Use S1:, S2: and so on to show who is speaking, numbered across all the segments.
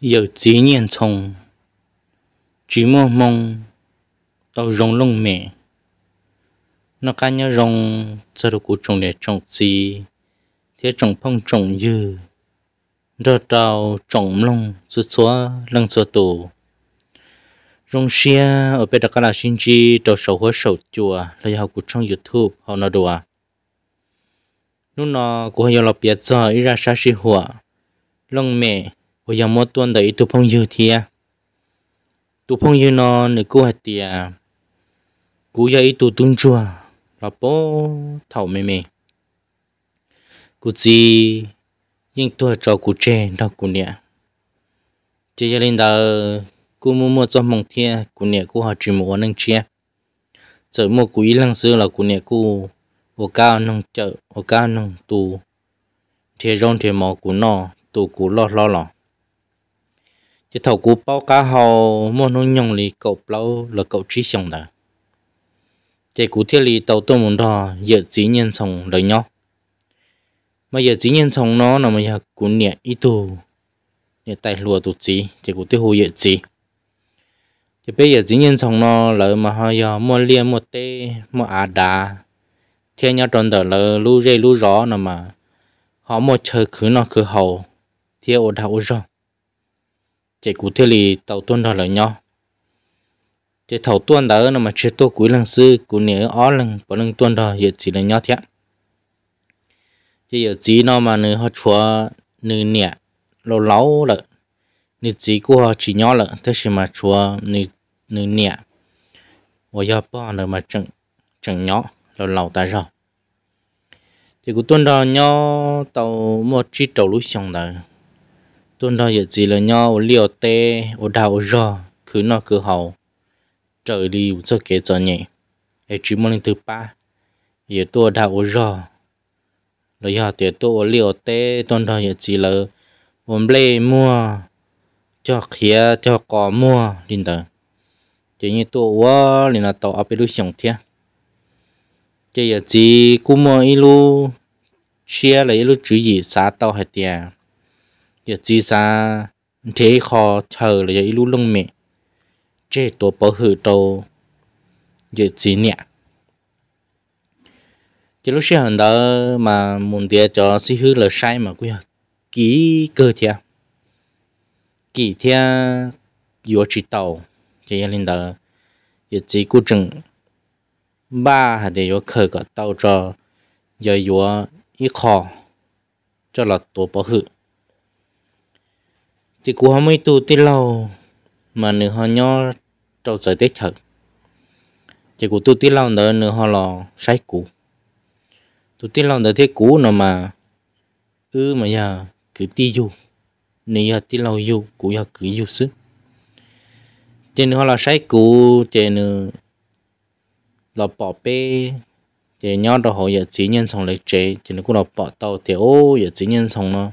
S1: 有几年从寂寞梦到融融美，nó cá nhau rong cho được cuộc trồng để trồng gì thế trồng phong trồng dư đo trào trồng lông số số lăng số tù rong xia ở bên đó các là sinh chi đầu sầu hoa sầu chùa là học của trong youtube họ nói đùa lúc nó của hay là biết rồi ra xa xí hùa lông mẹ tôi 我养猫端的一头朋友贴，头朋友呢，你过还贴，过要一头蹲住啊，老婆讨妹妹，估计应多照顾这老姑娘，这些领导 cô mua mua cho mong thia cô nè cô họ chỉ mua nâng chia chợ mua quý lăng sư là cô nè cô ô cao nông chợ ô cao nông tù thia rong thia mò của nọ, tù của lo lo lỏng cái thầu cú bao cá hầu mua nó nhông lì cậu lâu là cậu trí xong đó chế cú thiết lì tàu tôi muốn đò giờ dĩ nhiên xong lời nhau mà giờ dĩ nhiên xong nó là mà giờ cú nhẹ ít tù nhẹ tay lùa tụt gì chế cú tiêu hồ giờ gì chế bây giờ dĩ nhiên xong nó là mà họ giờ mua liền mua tê mua à đá thiên nhau tròn đỡ là lú rê lú rõ nè mà họ mua chơi khứ nó khứ hầu theo ổn đạo ổn chỉ cụ thể là tàu tuần đó là nhỏ, chỉ tàu tuần đó là mà chưa tôi cuối lần sư cụ nhớ ó lần bỏ lần tuần đó giờ chỉ là nhỏ thiệt chỉ giờ chỉ nó mà nữ họ chúa nữ nhẹ lâu lâu rồi, nữ chỉ của họ chỉ nhỏ rồi, thế thì mà chúa nữ nữ nhẹ và giờ bỏ nữa mà chẳng chẳng nhỏ lâu lâu tại sao chỉ có tuần đó nhỏ tàu mà chỉ tàu lúa xong đó tuần đó giờ gì là nhau liều tê ô đào giò cứ nó cứ hậu trời đi cho kế cho nhỉ ấy chỉ muốn thứ ba giờ tôi đào giò rồi giờ thì tôi liều tê tuần đó giờ gì là vốn lê mua cho khía cho cỏ mua linh tử chỉ như tôi quá linh là tàu áp lưu sống thiên chỉ giờ chỉ cũng mua ilu chia là ilu chữ gì xá tàu hết tiền giờ chỉ ra thế khó thở là giờ lũ lông mẹ chế tổ bảo hử tổ giờ chỉ nhẹ chỉ lúc xưa đó mà muốn tiền cho xí hư là sai mà quý kỹ cơ thia ký thia yếu chỉ tàu chỉ linh đó giờ chỉ cố chừng ba hay để yếu khởi cả tàu cho giờ yếu ít khó cho là tổ bảo hử chỉ cú họ mới tu tí lâu mà nửa họ nhỏ trâu sợi tết thật chỉ cú tu tí lâu nữa nửa họ lò sái cũ tu tí lâu nữa thế cũ nó mà ư mà giờ cứ tí du nửa giờ tí lâu du cũ giờ cứ du sức chỉ nửa họ lò sái cũ chỉ nửa lò bỏ bê chỉ nhỏ đó họ giờ chỉ nhân xong lấy chế chỉ nửa cú lò bỏ tàu thì ô giờ chỉ nhân xong nó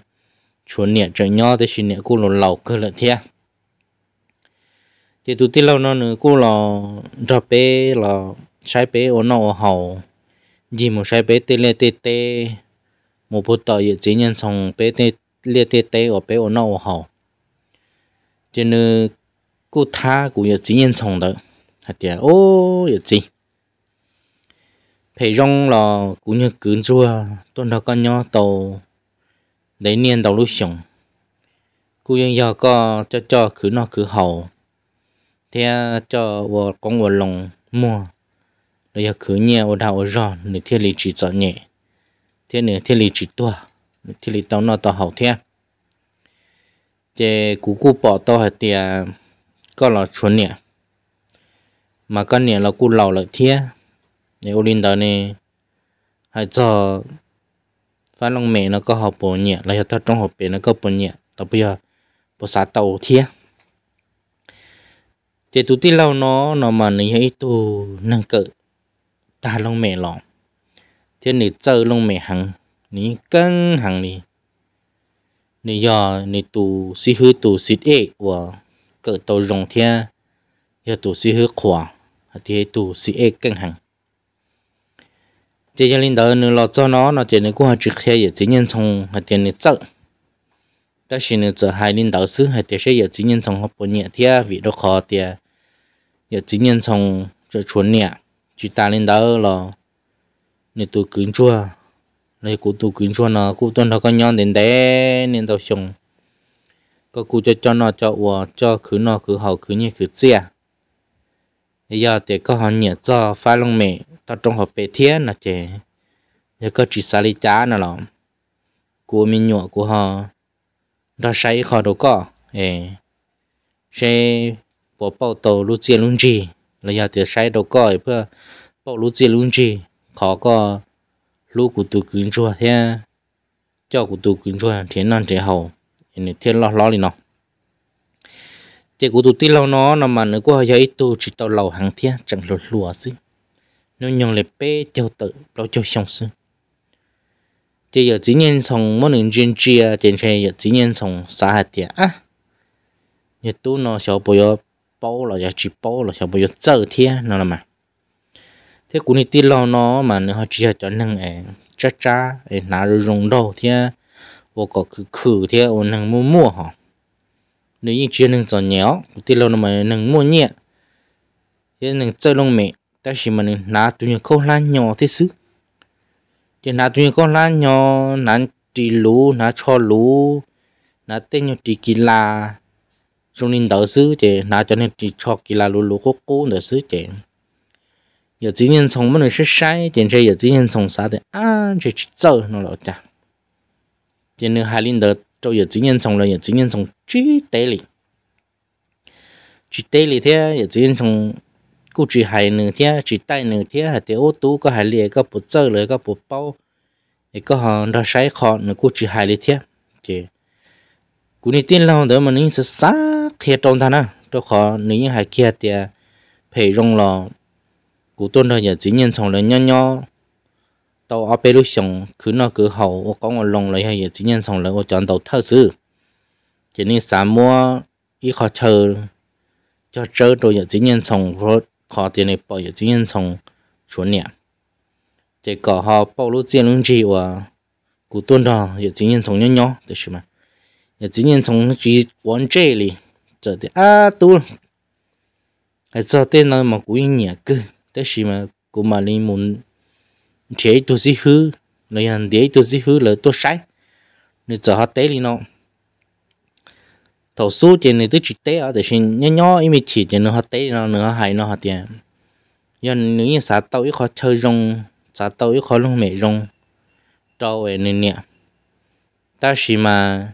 S1: chuẩn nè trời nho thì xin nè cô lò lẩu cơ là thế thì tụi tin lâu nó nữa cô lò cho bé lò sai bé ở nó hậu gì một sai bé tê lê tê tê một bộ tờ dự chỉ nhân xong bé tê lê tê tê ở bé ở nó hậu cho nên cô tha cũng dự chỉ nhân xong đó hạt tiền ô dự chỉ phải rong là cũng như cứng rùa tuần đó con nhau tàu lấy niên đầu lúc xong, cú dân giờ có cho cho cứ nó cứ hậu thế cho vợ con vợ lòng mua rồi giờ cứ nhẹ vợ đào rõ nửa thiên lý chỉ cho nhẹ thế nửa thiên lý chỉ tua nửa thiên lý tao nó tao hậu thế thế cú cú bỏ tao hết tiền có là chuẩn nhẹ mà con nhẹ là cú lầu lại thế ô linh đó này hay cho ฟาลงเมแล้วก็หอบปนเนี่ย เราจะต้องหอบเป็นแล้วก็ปนเนี่ยต่อไปภาษาเต่าเทียเจตุที่เราเนาะนอมันนี่ให้ตัวนั่งเกิดตาลงเมหลองเทียนี่เจอลงเมหังนี่กังหังนี่นี่ยอนี่ตูซีฮือตูซิเอว่าเกิดตัวลงเทียยอตูซีฮือขวาที่ ตูซีเอกังหัง chỉ cho linh đỡ nữa lo cho nó nó chỉ nên cũng học trực theo giờ chỉ nhân thông học tiền nên là nữa hai linh đỡ xứ học tiền sẽ giờ chỉ nhân thông học bốn nhẹ thia vì đó khó tiền giờ chỉ nhân thông chỉ ta linh đỡ là nên tôi cứng chua lấy cụ tôi cứng chua nó cụ tuần nó có nhon đến đấy nên đầu có cụ cho cho nó cho ủa cho cứ nó cứ hậu cứ như cứ chia giờ thì có họ nhiệt do phá lông mẹ ta trong họ bề thiên là chè giờ có chỉ xả lý chá nè lắm của mình nhỏ của họ đó say họ đâu có ê xe bỏ bao tàu lũ chia lũ gì là giờ thì say đâu có bữa bỏ lũ chia lũ gì khó có lũ của tôi cứ chua thế cho của tôi cứ chua thế nên thế hậu nên thế lo lo đi nào chỉ cụ tụt lâu nó nằm mà nữa có hơi tu chỉ tàu lầu hàng thiên chẳng lột lùa xứ nó nhon lệ bê cho tự lo cho xong xứ chỉ giờ chỉ nhân xong mỗi lần chuyên à, trên xe giờ chỉ nhân xong xã hạt tiền à? giờ tu nó sẽ bây giờ bao là giờ chỉ bao là sẽ bây giờ chơi thiên nó là mà thế cụ này tin lâu nó mà nữa họ chỉ cho năng ấy cha cha ấy nà rồi rong đầu thiên vô có cứ khử thiên ổn năng mua mua họ nếu như chưa nâng chọn nhéo thì lâu mà nâng mua nhẹ thì nâng chơi lông mẹ ta chỉ mà nâng ná tụi những câu lá nhỏ thế xứ thì ná tụi những câu lá nhỏ ná trì lú ná cho lú ná tên nhau trì kỳ la trong nên đỡ xứ thì ná cho nên trì cho kỳ la lú lú cố cố đỡ xứ thì giờ chỉ nhân sống mà nó sẽ sai trên xe giờ chỉ nhân sống sao thì à chỉ chơi nó lọ chả thì nữa hai linh đợt 就也只能从了，也只能从具体里，具体里 thế 也只能从 cụ chỉ hay nữa thế, chỉ tay nữa thế, hay thế ô tô có hay liền có bộ chơi rồi có bộ bao, thì có họ đã sai khó nữa cụ chỉ hay liền thế, thì cụ này tin lâu đó mà nín sẽ xa thiệt trong thằng á, cho khó nín hay kia thì phải rong lò cụ tôn rồi giờ chỉ nhân trong là nho nho tàu sông cứ nó cứ hậu có ngon lồng lấy hay chỉ nhân xong lấy chọn tàu thơ sư chỉ nên xả mua ít khó chờ cho chờ là chỉ nhân xong rồi khó tiền này bỏ chỉ nhân xong chuẩn nè chỉ có họ bảo lúc chiến luôn chỉ và cú tuân đó giờ chỉ nhân xong nhỏ nhỏ được chứ mà giờ chỉ nhân xong chỉ quan chế đi giờ thì à tu cái cho tên nó mà cú nhà cứ được chứ mà cú mà lên muốn chế tôi gì hư nói anh chế tôi gì hư là tôi sai nên giờ họ tế đi nó thầu số trên này tôi chỉ tế ở để xin nhỏ nhỏ em chỉ trên nó họ tế nó nữa hay nó họ tiền giờ nếu như xã tàu ít khó chơi rong xã tàu ít khó luôn mẹ rong cho về nên nè ta chỉ mà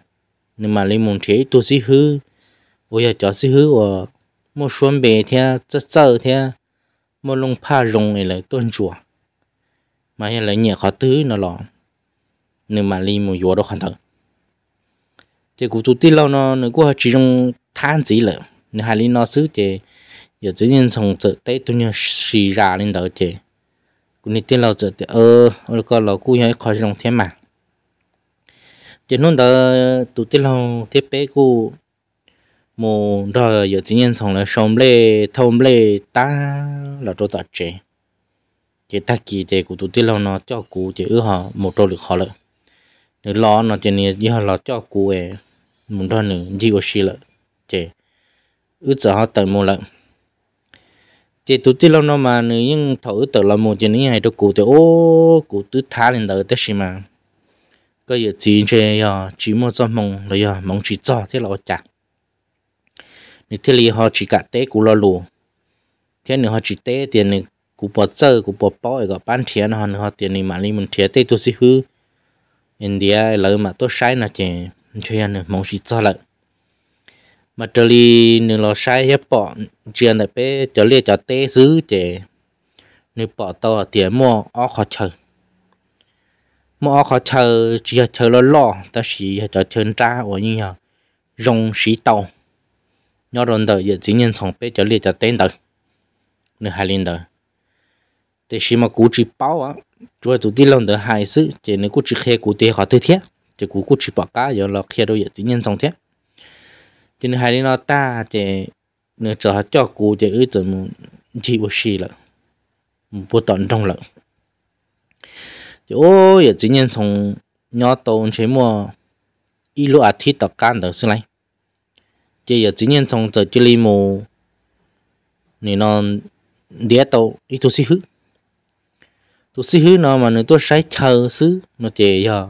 S1: nhưng mà lấy mong chế tôi gì hư bây giờ cho hư và một số bề theo rất sợ theo một lông pha rong này là tuân chùa mà hiện là nhà khó tứ nó lọ nên mà li một vừa đó hoàn thành thì cụ tụt tin lâu nó nó cũng chỉ trong than gì lợ nên hai li nó xứ thì giờ chỉ nên 从这带多年时间领导去，过年电脑这的呃，我个老姑爷考试两天嘛，就弄到读电脑贴背个，莫到有几年从来上不来，偷不来打，老多打针。chỉ ta kỳ để cụ tụ lâu nó cho cụ chỉ ư họ một đồ được họ lợi nếu lo nó chỉ nên như họ lo cho cụ ấy một đó nữa gì có xí lợi chỉ ư giờ họ tự mua lợi chỉ tụ tiết lâu nó mà nếu những thầu tự là một chỉ nên hay đồ cụ thì ô cụ tứ thá lên đời tới xí mà có giờ chỉ chơi giờ chỉ mua cho mong rồi giờ mong chỉ cho thế là chặt nếu thế thì họ chỉ cả tế cụ lo lù thế nữa họ chỉ tế tiền cụ bỏ chơi cụ bỏ bỏ gọi bán thiền hòn họ tiền này mà đi mình thiệt tây tôi xí hư India lỡ mà tôi sai là chỉ chơi ăn mong gì cho lại mà trở đi nếu lo sai hết bỏ chuyện này bé trở đi cho tê xứ chỉ nếu bỏ to tiền mua ó khó mua khó chơi chỉ chơi lo lo ta chỉ cho chơi ra ở như nhau rong xí tàu nhỏ rồi đợi giờ chỉ nhân sống bé trở đi cho tên đợi nếu hai lên đợi thì khi mà cú chỉ bảo á chúa tụi đi lòng đỡ hai sự chỉ nếu cú chỉ khe cú tiền họ tư thiệt, chỉ cú cú chỉ bỏ cá giờ là khe đâu giờ tự nhiên xong thiệt, chỉ nếu hai đi nó ta chỉ nếu cho cho cú chỉ ư tụi chỉ vô xì là vô tận trong lợ chỉ ô giờ tự nhiên xong nhỏ tàu chỉ mua ít lúa à thi tập can đỡ xuống này chỉ giờ tự nhiên xong giờ chỉ li mù nên nó đĩa tàu đi thu xí hức tôi xí hứ nó mà nó tôi sai chờ xứ nó chè giờ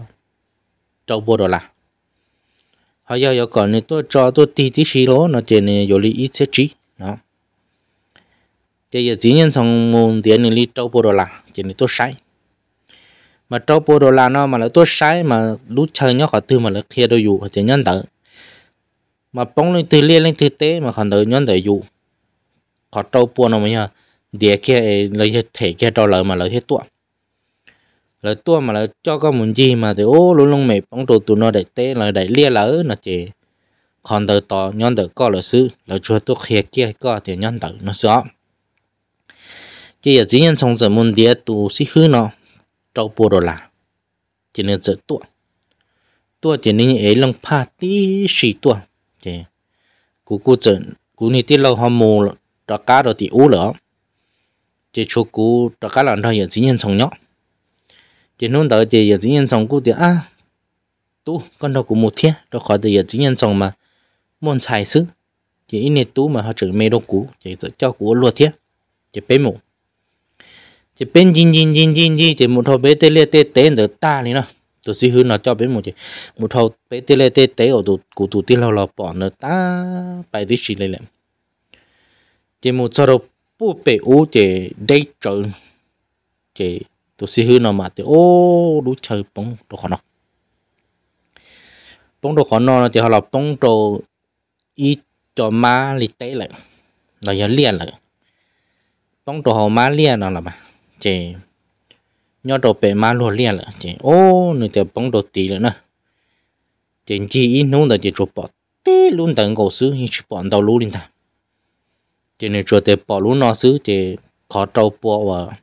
S1: trâu bồ đó là họ giờ giờ còn nó tôi cho tôi tí tí xí đó nó chè này rồi lý ít sẽ trí nó chè giờ chỉ nhân thằng mồm tiền này lý trâu bồ đó là chè này tôi sấy mà trâu bồ đó là nó mà nó tôi sai mà lúc chờ nhóc họ tư mà là kia đôi dụ chế nhân tử mà bóng lên từ liên lên từ tế mà còn đợi nhân tử dụ họ trâu bồ nó mà nhờ để kia lấy thể kia trâu lợi mà lấy hết tuộng lời tua mà lời cho con muốn gì mà thì ô luôn luôn mày bóng đồ tụi nó để tê là để lia lỡ nó chỉ còn đời tỏ nhon đời co là sư là chùa tôi khía kia co thì nhon đời nó rõ chỉ là dĩ nhiên trong giờ môn đĩa tù xí khứ nó trâu bùa đồ là chỉ nên giờ tua tua chỉ nên ấy lòng pha tí xì tua chỉ cú cú giờ cú này tí lâu hôm mù đó cá đồ thì ú lỡ chỉ cho cú đó cá là nó hiện dĩ nhiên trong nhóc chỉ nông đó chỉ giờ chính nhân trong cụ thì à tu con đó cũng một thiên đó khỏi được giờ chính nhân trong mà môn xài xứ chỉ ít nè tu mà họ chữ mê đồ cũ chỉ cho cũ luôn thiết chỉ bé một chỉ bên chín chín chín chín chín chỉ một thầu bé tê lê tê tê giờ ta này nó tôi suy hư nó cho bé một chỉ một thầu bé tê lê tê tê ở tụ cụ tụ tiên lâu lâu bỏ nó ta bài đi xì lên chỉ một sau đó bố bé u chỉ đây trời chỉ tôi xí hư nó mà thì ô đủ chơi bóng đồ khó nó bóng đồ khó nó thì họ là bóng đồ ít cho má lì tế lại là giờ liền lại bóng đồ họ má liền nó là mà chỉ nhớ đồ bể má luôn liền lại chỉ ô nữa thì bóng đồ tí nữa nè chỉ chỉ ít nung là chỉ chụp bỏ té luôn tận cổ xứ như chụp bỏ đầu lú lên ta chỉ này chụp để bỏ lú nó xứ chỉ khó trâu bỏ và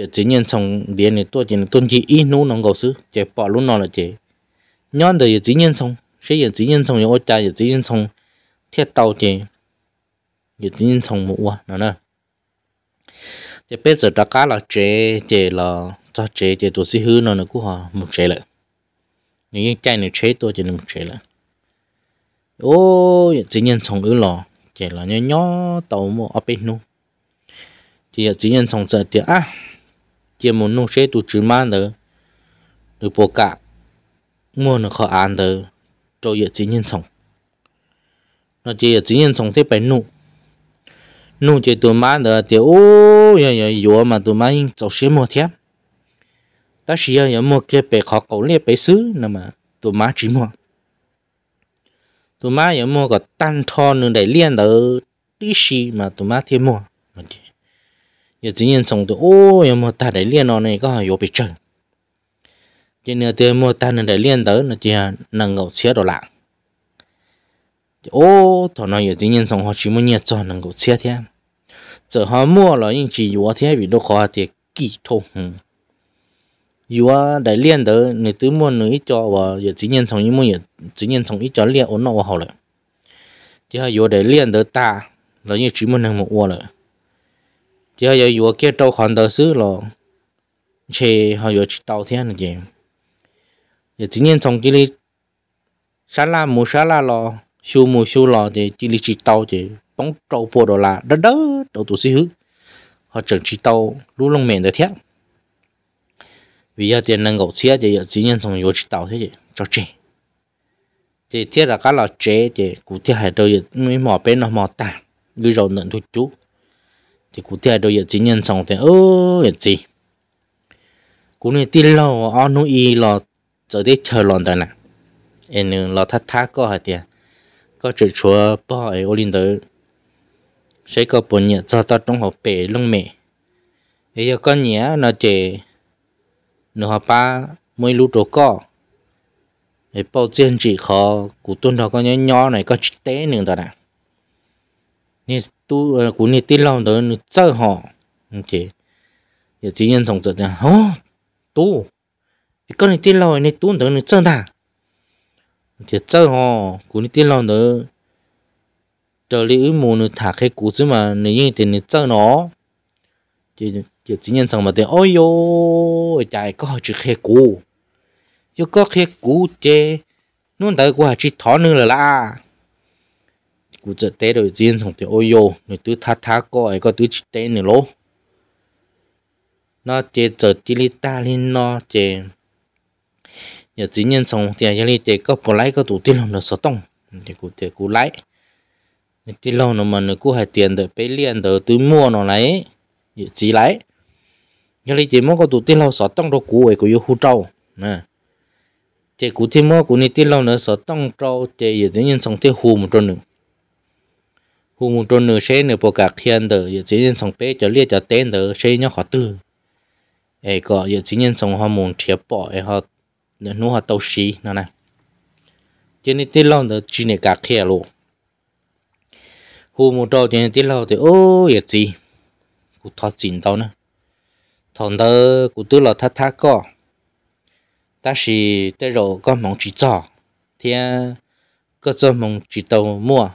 S1: giờ chỉ nhân xong điện này tôi chỉ là tuân chỉ ít nô nông cầu xứ chỉ bỏ luôn nó là chỉ nhon đời giờ chỉ nhân xong sẽ giờ chỉ nhân xong giờ ôi cha giờ chỉ nhân xong thiết tàu chỉ giờ chỉ nhân xong một quả nữa nè chỉ bây giờ đã cá là chế chế là cho chế chế tôi sẽ hư nó nữa cũng hòa một chế lại những cái này chế tôi chỉ là một chế lại ô chỉ nhân xong ứ lò chỉ là nhỏ nhỏ tàu một ở bên nô thì chỉ nhân xong giờ thì à chế một nông xe tụ trừ man đó được bộ cả mua nó khó ăn đó cho giờ chỉ nhân sống nó chỉ giờ chỉ nhân sống thì phải nuôi, nuôi chỉ tụ man đó thì ô giờ giờ giờ mà tụ man cháu xe mua thế là chỉ giờ mua cái bể khó cầu lên bể xứ nè mà tụ man chỉ mua tụi má giờ mua có tan thon nữa để liên đỡ tí xì mà tụi má thêm mua okay giờ chỉ nhìn xong tôi ô em mua ta để liên nó này có hiểu bị chừng chỉ nữa tôi mua ta nên để liên tới là chỉ nâng ngầu xe đồ lạng ô thọ nó giờ chỉ nhìn xong họ chỉ muốn nhận cho nâng ngầu xe thế giờ họ mua là nhưng chỉ yếu thế vì đâu khó thì kỳ thôi yếu để liên tới người tứ mua nữa ít cho và giờ chỉ nhìn xong nhưng mua giờ chỉ nhìn xong ít cho liên ổn nó vào rồi chỉ họ yếu để liên tới ta là nhưng chỉ muốn nâng một ô rồi giờ giờ vừa kia trâu hoàn đời xứ lo chơi họ vừa tàu thiên là gì giờ tự nhiên trong cái lý la mù xá la lo siêu mù siêu lo thì chỉ lý chỉ tàu thì bóng trâu phô đồ là đó đó đầu tụ xí hứ họ chẳng chỉ tàu lú lông mềm được thiệt, vì giờ tiền năng gạo xía thì giờ tự nhiên trong vừa chỉ tàu thế gì cho chị thì thiết là cá lò chế thì cụ thiết hải đâu giờ mới mò bên nó mò tàn người rồi nợ thôi chú thì cụ thể đôi giờ chỉ nhân xong thì ơ là gì cụ này tin lâu ở núi y là giờ đi chờ lòn đây nè em là thắt thắt có hả tiền có chữ chúa bỏ ấy ô linh tới sẽ có bốn nhẹ cho ta trong học bể lông mẹ bây giờ con nhẹ nó chỉ nó học ba mới lú đồ có, ấy bao tiền chỉ khó cụ tuân đó có nhỏ này có té nữa đó nè tu ờ, của ni tin lâu đó ni chơi họ chỉ ừ, giờ chỉ nhân sống thật hả tu thì con ni tin lâu ni tu đó ni chơi ta thì chơi họ của ni tin lâu đó trở lý mù nó thả cái cú chứ mà ni như thì ni chơi nó chỉ chỉ chỉ nhân sống mà thì ôi yo chạy có chữ cái cú chứ có cái cú chê nó tới qua chỉ thỏ nữa là la ôi có nó chế giờ chỉ li ta li nó chế giờ chỉ nhân xong thì giờ li chế có bỏ lãi có tủ tiền lòng được sáu tông thì cụ thể cụ lãi tiên lòng nó mà nó cụ hay tiền được bé liền được tứ mua nó lấy giờ chỉ lãi giờ li chế mua có tủ tiên lòng sáu tông đâu cụ ấy có yêu hú trâu nè chế cụ thêm mua cụ này tiền lòng nó sáu tông trâu chế giờ chỉ nhân sống thì hù một trâu nữa hù mù trôn nửa xe nửa bộ cả thiên tử giờ chỉ nhân sòng bê cho liệt cho tên tử xe nhá khó tư ấy có giờ chỉ nhân sòng hoa muốn thiếp bỏ ấy họ nửa nó họ tàu xí nó này cho nên tết lâu nữa chỉ này cả kia luôn hù mù trâu cho nên tết lâu thì ô giờ gì cụ thoát chín tao nè, thằng tớ cụ tư là thắt thắt co ta chỉ tới rồi con mong chỉ cho thì có cho mong chỉ tàu mua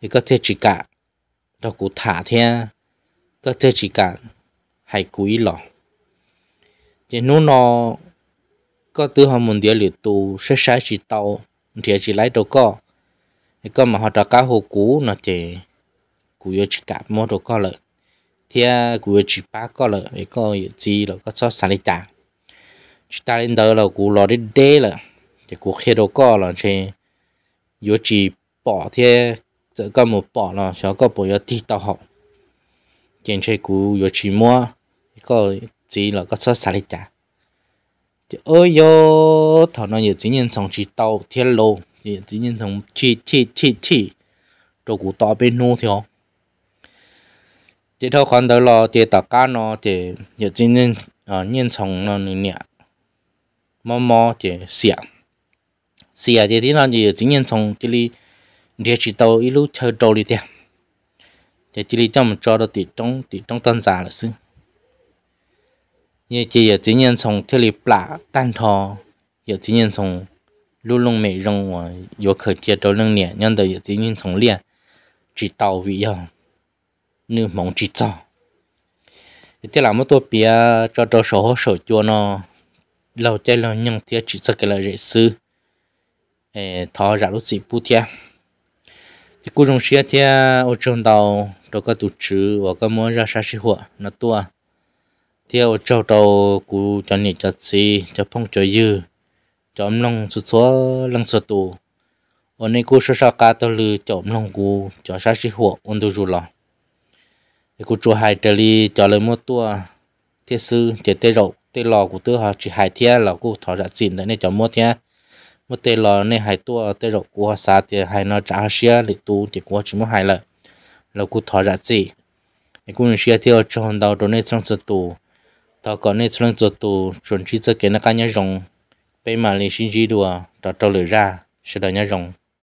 S1: thì có chỉ cả đó cũng thả thế có thể chỉ cả hay quý lọ thì nó nó có từ họ muốn địa liệu tu sẽ sai chỉ tàu chỉ lấy đâu có thì có mà họ đã cá hồ cũ nó à, thì cú chỉ cả mua đâu có lợi thì cú chỉ ba có lợi thì có gì rồi có so sánh đi chả ta lên đó là cú lo đi đê là thì cú khi đâu có là thì chỉ bỏ thì 这个没饱了，小个不要地道好，坚持股有期末一个只了个车啥的家，第二哟，他那有今年从去到天路，也今年从去去去去，做股大被弄掉。chỉ thôi khoản đó là chỉ tất cả nó chỉ giờ chỉ nên à nhân sống nó nè mò mò chỉ xịa xịa chỉ thế nào giờ chỉ nhân sống chỉ li địa chỉ tàu ít lúc chờ đầu đi tiền để chỉ lý trong cho đó tỷ trong tỷ trong tân giả là sư như chỉ giờ tự nhiên 从 thiết lý plạ tan thò giờ tự nhiên 从 lưu lông mẹ rồng và yếu khởi chia đầu lưng nhẹ nhân đời giờ tự nhiên 从 liền chỉ tàu vị dòng nữ mong chỉ cho thế làm một tôi bia cho cho số số chua nó lâu chơi lâu nhưng thiết chỉ sợ cái là dễ sư thọ ra lúc gì bút thiệt thì cô dùng xe thì ở trong đầu đó có tổ chức và các muốn ra xa sinh hộ nó tua thì ở trong đầu cụ cho nhị cho xí cho phong cho dư cho ông long số số lăng số tù ở nơi cô số sao cá tôi lư cho ông long cụ cho xa sinh hộ ổn tôi rồi thì cô chùa hai trở đi cho lời mua tua thiết sư chế tế rộng tế lò của tôi họ chỉ hai thiên là cô thọ ra xin đấy nên cho mua thiên một tên lò nên hai tua tên rộng của xa thì hai nó trả xe lịch tu thì của chỉ muốn hai lần là cụ thọ ra gì cái cụ xe theo trong đầu đó nên trong sự tù thọ có nên trong sự tù chuẩn chỉ cho cái nó cá nhân rồng bên mà lên xin gì đùa đó trâu lửa ra sẽ đòi nhau rồng